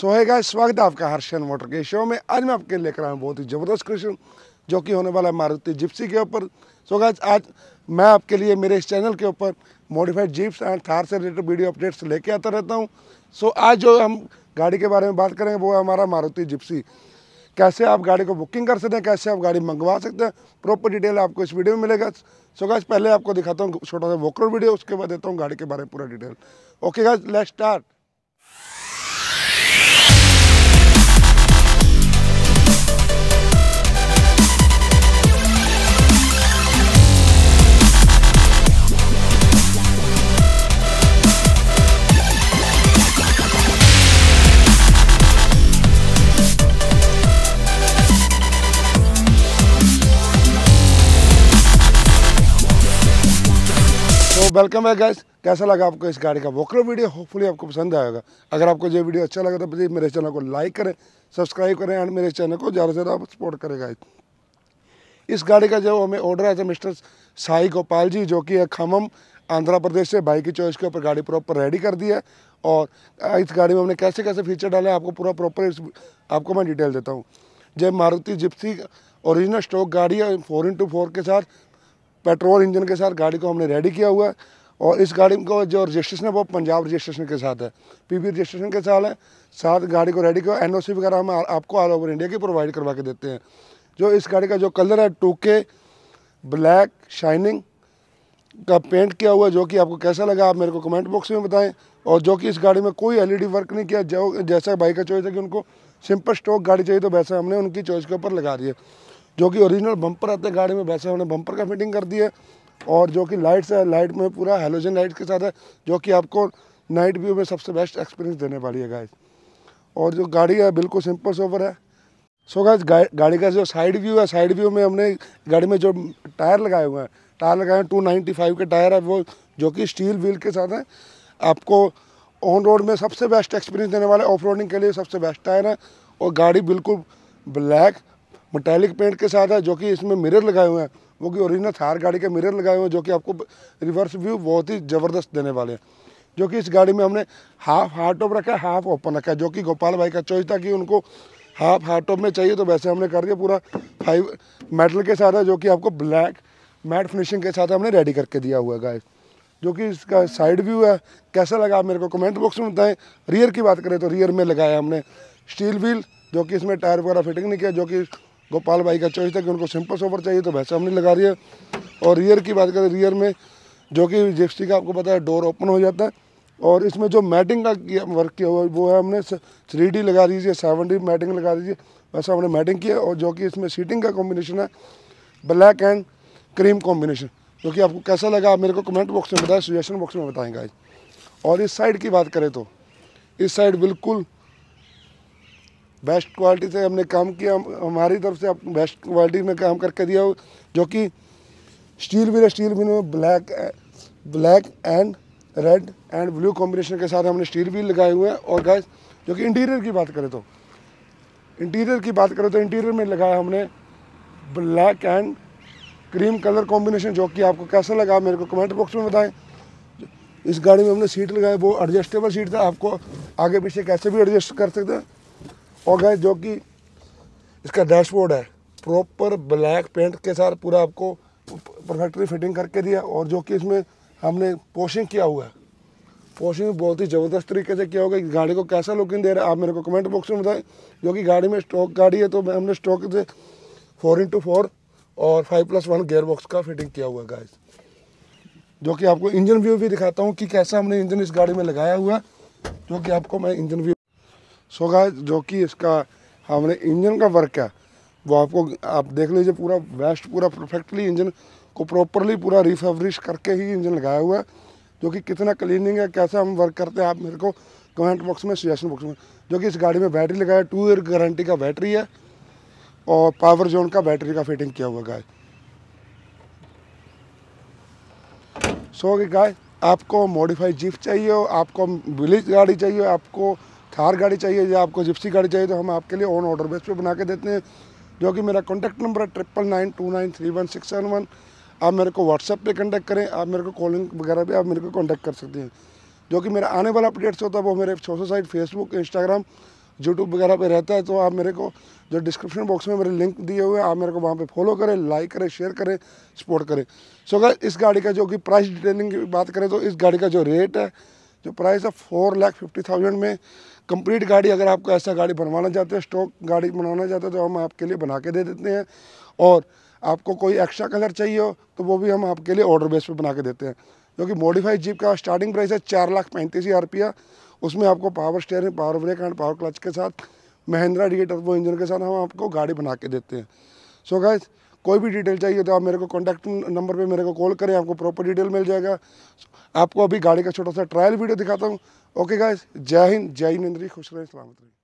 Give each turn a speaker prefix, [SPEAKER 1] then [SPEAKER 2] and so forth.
[SPEAKER 1] सो है गाइस स्वागत है आपका हर्षन मोटर के शो में आज मैं आपके लेकर आया हूँ बहुत ही ज़बरदस्त क्वेश्चन जो कि होने वाला है मारुति जिप्सी के ऊपर सो गाइस आज मैं आपके लिए मेरे इस चैनल के ऊपर मॉडिफाइड जिप्स एंड थार से रिलेटेड वीडियो अपडेट्स लेके आता रहता हूँ सो so, आज जो हम गाड़ी के बारे में बात करेंगे वो है हमारा मारुति जिप्सी कैसे आप गाड़ी को बुकिंग कर सकते हैं कैसे आप गाड़ी मंगवा सकते हैं प्रॉपर डिटेल आपको इस वीडियो में मिलेगा सो गाइस पहले आपको दिखाता हूँ छोटा सा वॉकर वीडियो उसके बाद देता हूँ गाड़ी के बारे में पूरा detail okay guys let's start welcome तो है गैस कैसा लगा आपको इस गाड़ी का वोकर वीडियो होपफुली आपको पसंद आएगा अगर आपको ये वीडियो अच्छा लगा तो प्लीज़ मेरे चैनल को लाइक करें सब्सक्राइब करें एंड मेरे चैनल को ज़्यादा से ज़्यादा सपोर्ट करें गाइस इस गाड़ी का जो हमें ऑर्डर आया था मिस्टर साई गोपाल जी जो कि है खमम आंध्र प्रदेश से बाइक की चॉइस के ऊपर गाड़ी प्रॉपर रेडी कर दी है और इस गाड़ी में हमने कैसे कैसे फीचर डाले आपको पूरा प्रॉपर आपको मैं डिटेल देता हूँ जय मारुति जिप्सी ओरिजिनल स्टॉक गाड़ी है फोर इंटू फोर के साथ पेट्रोल इंजन के साथ गाड़ी को हमने रेडी किया हुआ है और इस गाड़ी को जो रजिस्ट्रेशन है वो पंजाब रजिस्ट्रेशन के साथ है पीबी रजिस्ट्रेशन के साथ है साथ गाड़ी को रेडी किया एनओसी वगैरह हम आपको ऑल ओवर इंडिया की प्रोवाइड करवा के देते हैं जो इस गाड़ी का जो कलर है टू के ब्लैक शाइनिंग का पेंट किया हुआ है जो कि आपको कैसा लगा आप मेरे को कमेंट बॉक्स में बताएं और जो कि इस गाड़ी में कोई एलईडी वर्क e नहीं किया जो जैसा बाइक का चॉइस है कि उनको सिंपल स्टॉक गाड़ी चाहिए तो वैसा हमने उनकी चॉइस के ऊपर लगा दिया जो कि ओरिजिनल बम्पर आते हैं गाड़ी में वैसे उन्होंने बम्पर का फिटिंग कर दी है और जो कि लाइट्स है लाइट में पूरा हेलोजन लाइट के साथ है जो कि आपको नाइट व्यू में सबसे बेस्ट एक्सपीरियंस देने वाली है गाइज और जो गाड़ी है बिल्कुल सिंपल सोवर है सो गाइज गाड़ी का जो साइड व्यू है साइड व्यू में हमने गाड़ी में जो टायर लगाए हुए हैं टायर लगाए हैं टू नाइन्टी फाइव के टायर है वो जो कि स्टील व्हील के साथ हैं आपको ऑन रोड में सबसे बेस्ट एक्सपीरियंस देने वाले ऑफ रोडिंग के लिए सबसे बेस्ट टायर है और गाड़ी बिल्कुल ब्लैक मेटेलिक पेंट के साथ है जो कि इसमें मिरर लगाए हुए हैं वो कि ओरिजिनल थार गाड़ी के मिरर लगाए हुए हैं जो कि आपको रिवर्स व्यू बहुत ही ज़बरदस्त देने वाले हैं जो कि इस गाड़ी में हमने हाफ हार्ड टॉप रखा है हाफ ओपन रखा है जो कि गोपाल भाई का चॉइस था कि उनको हाफ हार्ड टॉप में चाहिए तो वैसे हमने कर दिया पूरा फाइव मेटल के साथ है जो कि आपको ब्लैक मैट फिनिशिंग के साथ हमने रेडी करके दिया हुआ है गाइस जो कि इसका साइड व्यू है कैसा लगा आप मेरे को कमेंट बॉक्स में बताएं रियर की बात करें तो रियर में लगाया हमने स्टील व्हील जो कि इसमें टायर वगैरह फिटिंग नहीं किया जो कि गोपाल भाई का चॉइस था कि उनको सिंपल सोफर चाहिए तो वैसा हमने लगा रही है और रियर की बात करें रियर में जो कि जिप्सी का आपको पता है डोर ओपन हो जाता है और इसमें जो मैटिंग का किया, वर्क किया हुआ है वो है हमने थ्री डी लगा दीजिए सेवन डी मैटिंग लगा दीजिए वैसा हमने मैटिंग किया और जो कि इसमें सीटिंग का कॉम्बिनेशन है ब्लैक एंड क्रीम कॉम्बिनेशन जो कि आपको कैसा लगा आप मेरे को कमेंट बॉक्स में बताएं सुजेशन बॉक्स में बताएंगे आज और इस साइड की बात करें तो इस साइड बिल्कुल बेस्ट क्वालिटी से हमने काम किया हमारी तरफ से आप बेस्ट क्वालिटी में काम करके दिया हो जो कि स्टील मिल स्टील मिल में black black and red and blue combination के साथ हमने स्टील व्हील लगाए हुए हैं और गैस जो कि इंटीरियर की बात करें तो इंटीरियर की बात करें तो इंटीरियर में लगाया हमने black and cream colour combination जो कि आपको कैसा लगा मेरे को कमेंट बॉक्स में बताएं इस गाड़ी में हमने सीट लगाई वो एडजस्टेबल सीट था आपको आगे पीछे कैसे भी एडजस्ट कर सकते हैं और गए जो कि इसका डैशबोर्ड है प्रॉपर ब्लैक पेंट के साथ पूरा आपको परफेक्टली फिटिंग करके दिया और जो कि इसमें हमने पोशिंग किया हुआ है पोशिंग बहुत ही ज़बरदस्त तरीके से किया होगा गाड़ी को कैसा लुकिंग दे रहा है आप मेरे को कमेंट बॉक्स में बताएं जो कि गाड़ी में स्टॉक गाड़ी है तो हमने स्टॉक से फोर इंटू फोर और five plus one gear box का फिटिंग किया हुआ है गाइस जो कि आपको इंजन व्यू भी दिखाता हूँ कि कैसा हमने इंजन इस गाड़ी में लगाया हुआ है जो कि आपको मैं engine view so guy guys जो कि इसका हमने इंजन का वर्क है वो आपको आप देख लीजिए पूरा वेस्ट पूरा परफेक्टली इंजन को प्रॉपरली पूरा रिफेवरिश करके ही इंजन लगाया हुआ है जो कि कितना क्लीनिंग है कैसे हम वर्क करते हैं आप मेरे को कमेंट बॉक्स में सजेशन बॉक्स में जो कि इस गाड़ी में बैटरी लगाया टू ईयर गारंटी का बैटरी है और पावर जोन का बैटरी का फिटिंग किया हुआ गाय सो गाय आपको मॉडिफाइड जीप चाहिए हो आपको विलेज गाड़ी चाहिए आपको थार गाड़ी चाहिए या आपको जिप्सी गाड़ी चाहिए तो हम आपके लिए ऑन ऑर्डर बेस पे बना के देते हैं जो कि मेरा कॉन्टैक्ट नंबर है triple nine two nine three one six seven one आप मेरे को व्हाट्सएप पे कॉन्टैक्ट करें आप मेरे को कॉलिंग वगैरह भी आप मेरे को कॉन्टैक्ट कर सकते हैं जो कि मेरा आने वाला अपडेट्स होता है वो मेरे social site Facebook Instagram YouTube वगैरह पे रहता है तो आप मेरे को जो डिस्क्रिप्शन बॉक्स में मेरे लिंक दिए हुए हैं आप मेरे को वहाँ पर फॉलो करें लाइक करें शेयर करें सपोर्ट करें सो अगर इस गाड़ी का जो कि प्राइस डिटेलिंग की बात करें तो इस गाड़ी का जो रेट है जो प्राइस है फोर लाख फिफ्टी थाउजेंड में कंप्लीट गाड़ी अगर आपको ऐसा गाड़ी बनवाना चाहते हैं स्टॉक गाड़ी बनवाना चाहते हैं तो हम आपके लिए बना के दे देते हैं और आपको कोई एक्स्ट्रा कलर चाहिए हो तो वो भी हम आपके लिए ऑर्डर बेस पर बना के देते हैं जो कि मॉडिफाइड जीप का स्टार्टिंग प्राइस है चार लाख पैंतीस हज़ार रुपया उसमें आपको power steering power brake and power clutch के साथ महिंद्रा डी टर्बो इंजन के साथ हम आपको गाड़ी बना के देते हैं सो so गाइज कोई भी डिटेल चाहिए तो आप मेरे को कॉन्टैक्ट नंबर पे मेरे को कॉल करें आपको प्रॉपर डिटेल मिल जाएगा आपको अभी गाड़ी का छोटा सा ट्रायल वीडियो दिखाता हूँ ओके गाय जय हिंद जय हिंद खुश रहें सलामत रहें